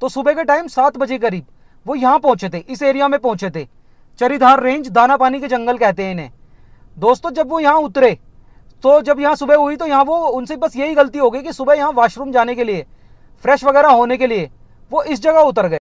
तो सुबह के टाइम सात बजे करीब वो यहाँ पहुंचे थे इस एरिया में पहुंचे थे चरीधार रेंज दाना पानी के जंगल कहते हैं इन्हें दोस्तों जब वो यहाँ उतरे तो जब यहाँ सुबह हुई तो यहाँ वो उनसे बस यही गलती हो गई कि सुबह यहाँ वॉशरूम जाने के लिए फ्रेश वगैरह होने के लिए वो इस जगह उतर गए